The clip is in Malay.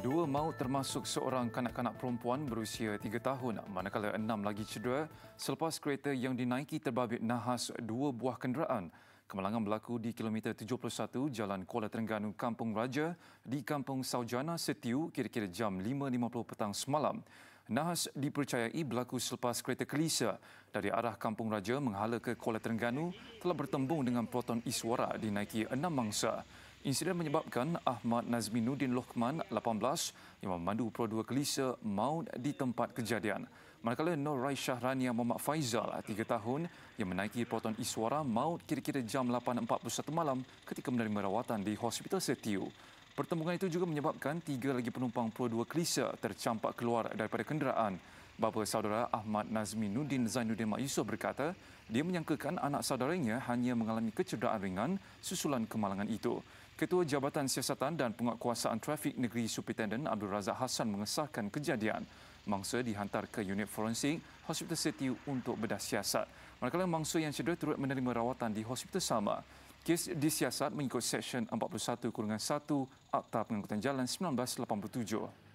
Dua maut termasuk seorang kanak-kanak perempuan berusia tiga tahun manakala enam lagi cedera selepas kereta yang dinaiki terbabit nahas dua buah kenderaan. Kemalangan berlaku di kilometer 71 Jalan Kuala Terengganu Kampung Raja di Kampung Saujana Setiu kira-kira jam 5.50 petang semalam. Nahas dipercayai berlaku selepas kereta kelisa dari arah Kampung Raja menghala ke Kuala Terengganu telah bertembung dengan proton Iswara dinaiki enam mangsa. Insiden menyebabkan Ahmad Nazminuddin Lokman, 18, yang memandu produk Kelisa maut di tempat kejadian. Manakala Nur Rai Syahrani Muhammad Faizal, 3 tahun, yang menaiki Proton Iswara maut kira-kira jam 8.41 malam ketika menerima rawatan di Hospital Setiu. Pertembungan itu juga menyebabkan tiga lagi penumpang produk Kelisa tercampak keluar daripada kenderaan. Bapa saudara Ahmad Nazmi Nudin Zainuddin Mak Yusof berkata, dia menyangkakan anak saudaranya hanya mengalami kecederaan ringan susulan kemalangan itu. Ketua Jabatan Siasatan dan Penguatkuasaan Trafik Negeri Superintendent Abdul Razak Hassan mengesahkan kejadian. Mangsa dihantar ke unit forensik Hospital City untuk bedah siasat. Manakala mangsa yang cedera turut menerima rawatan di hospital sama. Kes disiasat mengikut Seksyen 41-1 Akta Pengangkutan Jalan 1987.